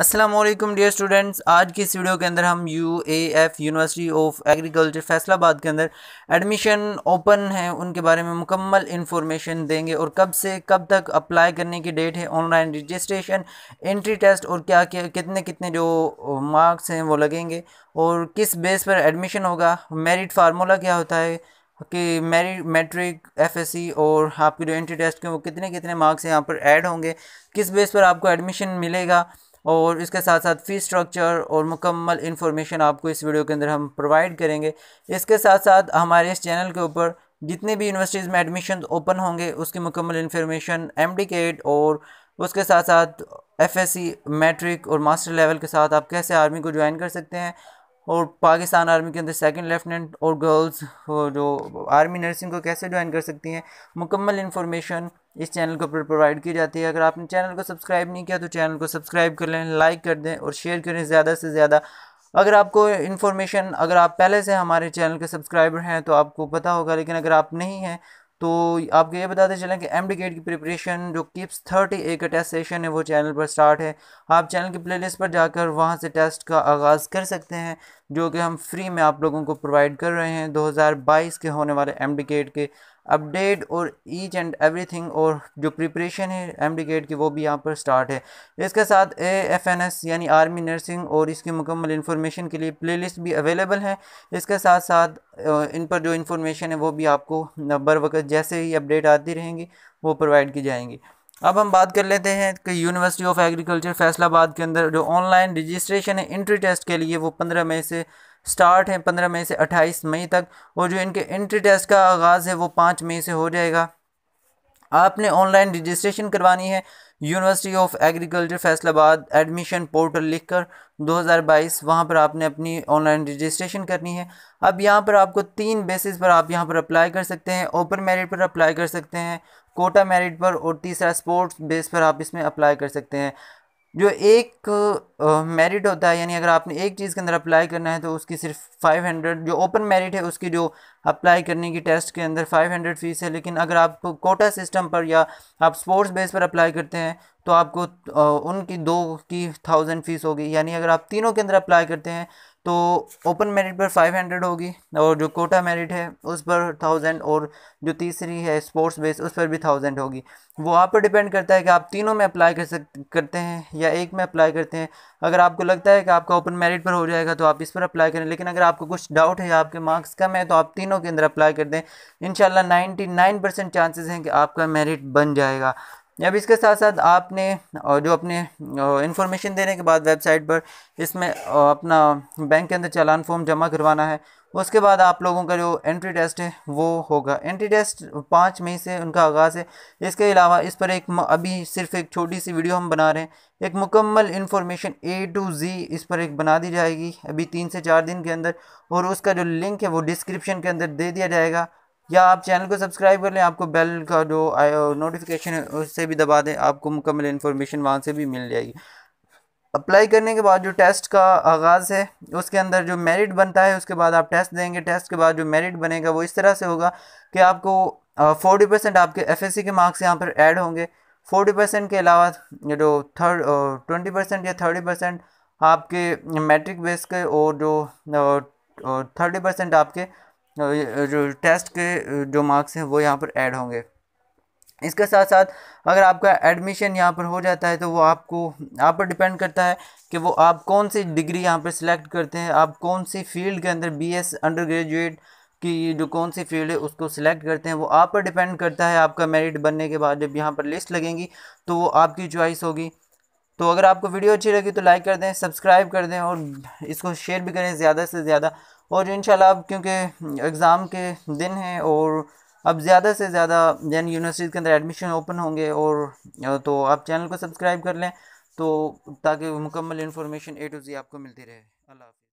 Aslam dear students आज की इस वीडियो के अंदर हम U A F university of agriculture Faisalabad के अंदर एडमिशन ओपन है उनके बारे में मुकम्मल इन्फॉर्मेशन देंगे और कब से कब तक अप्लाई करने की डेट है ऑनलाइन रजिस्ट्रेशन एंट्री टेस्ट और क्या क्या कितने कितने जो मार्क्स हैं वो लगेंगे और किस बेस पर एडमिशन होगा मेरिट फार्मूला क्या होता है कि मेरिट मैट्रिक एफएससी और आपके जो एंट्री टेस्ट के वो कितने कितने मार्क्स यहाँ पर ऐड होंगे किस बेस पर आपको एडमिशन मिलेगा और इसके साथ साथ फ़ी स्ट्रक्चर और मुकम्मल इन्फॉर्मेशन आपको इस वीडियो के अंदर हम प्रोवाइड करेंगे इसके साथ साथ हमारे इस चैनल के ऊपर जितने भी यूनिवर्सिटीज़ में एडमिशन ओपन होंगे उसकी मुकम्मल इन्फॉर्मेशन एम और उसके साथ साथ एफ एस सी मैट्रिक और मास्टर लेवल के साथ आप कैसे आर्मी को ज्वाइन कर सकते हैं और पाकिस्तान आर्मी के अंदर सेकंड लेफ्टिनेंट और गर्ल्स जो आर्मी नर्सिंग को कैसे ज्वाइन कर सकती हैं मुकम्मल इन्फॉर्मेशन इस चैनल को प्रोवाइड की जाती है अगर आपने चैनल को सब्सक्राइब नहीं किया तो चैनल को सब्सक्राइब कर लें लाइक कर दें और शेयर करें ज़्यादा से ज़्यादा अगर आपको इन्फॉर्मेशन अगर आप पहले से हमारे चैनल के सब्सक्राइबर हैं तो आपको पता होगा लेकिन अगर आप नहीं हैं तो आपको ये बताते चलें कि एम गेट की प्रिपरेशन जो किप्स थर्टी ए का टेस्ट सेशन है वो चैनल पर स्टार्ट है आप चैनल की प्लेलिस्ट पर जाकर वहाँ से टेस्ट का आगाज़ कर सकते हैं जो कि हम फ्री में आप लोगों को प्रोवाइड कर रहे हैं 2022 के होने वाले एम गेट के अपडेट और ईच एंड एवरीथिंग और जो प्रिपरेशन है एम गेट की वो भी यहाँ पर स्टार्ट है इसके साथ ए एफ एन एस यानी आर्मी नर्सिंग और इसकी मुकम्मल इन्फॉर्मेशन के लिए प्लेलिस्ट भी अवेलेबल है इसके साथ साथ इन पर जो इन्फॉर्मेशन है वो भी आपको बर वक्त जैसे ही अपडेट आती रहेंगी वो प्रोवाइड की जाएंगी अब हम बात कर लेते हैं कि यूनिवर्सिटी ऑफ एग्रीकल्चर फैसलाबाद के अंदर जो ऑनलाइन रजिस्ट्रेशन है इंट्री टेस्ट के लिए वो पंद्रह मई से स्टार्ट हैं पंद्रह मई से अट्ठाईस मई तक और जो इनके एंट्री टेस्ट का आगाज़ है वो पाँच मई से हो जाएगा आपने ऑनलाइन रजिस्ट्रेशन करवानी है university of agriculture Faisalabad admission portal लिखकर 2022 वहाँ पर आपने अपनी ऑनलाइन रजिस्ट्रेशन करनी है अब यहाँ पर आपको तीन बेसिस पर आप यहाँ पर अप्लाई कर सकते हैं ओपन मेरिट पर अप्लाई कर सकते हैं कोटा मेरिट पर और तीसरा स्पोर्ट्स बेस पर आप इसमें अप्लाई कर सकते हैं जो एक मेरिट होता है यानी अगर आपने एक चीज़ के अंदर अप्लाई करना है तो उसकी सिर्फ 500 जो ओपन मेरिट है उसकी जो अप्लाई करने की टेस्ट के अंदर 500 फीस है लेकिन अगर आप कोटा सिस्टम पर या आप स्पोर्ट्स बेस पर अप्लाई करते हैं तो आपको उनकी दो की थाउजेंड फीस होगी यानी अगर आप तीनों के अंदर अप्लाई करते हैं तो ओपन मेरिट पर 500 होगी और जो कोटा मेरिट है उस पर थाउजेंड और जो तीसरी है स्पोर्ट्स बेस उस पर भी थाउजेंड होगी वो आप पर डिपेंड करता है कि आप तीनों में अप्लाई कर सक करते हैं या एक में अप्लाई करते हैं अगर आपको लगता है कि आपका ओपन मेरिट पर हो जाएगा तो आप इस पर अप्लाई करें लेकिन अगर आपको कुछ डाउट है आपके मार्क्स कम है तो आप तीनों के अंदर अप्लाई कर दें इन शाला चांसेज हैं कि आपका मेरिट बन जाएगा अब इसके साथ साथ आपने जो अपने इन्फॉर्मेशन देने के बाद वेबसाइट पर इसमें अपना बैंक के अंदर चालान फॉर्म जमा करवाना है उसके बाद आप लोगों का जो एंट्री टेस्ट है वो होगा एंट्री टेस्ट पाँच मई से उनका आगाज़ है इसके अलावा इस पर एक अभी सिर्फ एक छोटी सी वीडियो हम बना रहे हैं एक मुकम्मल इन्फॉर्मेशन ए टू जी इस पर एक बना दी जाएगी अभी तीन से चार दिन के अंदर और उसका जो लिंक है वो डिस्क्रिप्शन के अंदर दे दिया जाएगा या आप चैनल को सब्सक्राइब कर लें आपको बेल का जो नोटिफिकेशन है उससे भी दबा दें आपको मुकम्मल इन्फॉर्मेशन वहाँ से भी मिल जाएगी अप्लाई करने के बाद जो टेस्ट का आगाज़ है उसके अंदर जो मेरिट बनता है उसके बाद आप टेस्ट देंगे टेस्ट के बाद जो मेरिट बनेगा वो इस तरह से होगा कि आपको फोर्टी परसेंट आपके एफ के मार्क्स यहाँ पर ऐड होंगे फोर्टी परसेंट के अलावा जो थर्ड ट्वेंटी परसेंट या थर्टी परसेंट आपके मैट्रिक बेस के और जो थर्टी परसेंट आपके जो टेस्ट के जो मार्क्स हैं वो यहाँ पर ऐड होंगे इसके साथ साथ अगर आपका एडमिशन यहाँ पर हो जाता है तो वो आपको आप पर डिपेंड करता है कि वो आप कौन सी डिग्री यहाँ पर सिलेक्ट करते हैं आप कौन सी फील्ड के अंदर बी एस अंडर ग्रेजुएट की जो कौन सी फील्ड है उसको सिलेक्ट करते हैं वो आप पर डिपेंड करता है आपका मेरिट बनने के बाद जब यहाँ पर लिस्ट लगेंगी तो वो आपकी चॉइस होगी तो अगर आपको वीडियो अच्छी लगी तो लाइक कर दें सब्सक्राइब कर दें और इसको शेयर भी करें ज़्यादा से ज़्यादा और इन अब क्योंकि एग्ज़ाम के दिन हैं और अब ज़्यादा से ज़्यादा जैन यूनिवर्सिटीज़ के अंदर एडमिशन ओपन होंगे और तो आप चैनल को सब्सक्राइब कर लें तो ताकि मुकम्मल इन्फॉर्मेशन ए टू जी आपको मिलती रहे अल्लाह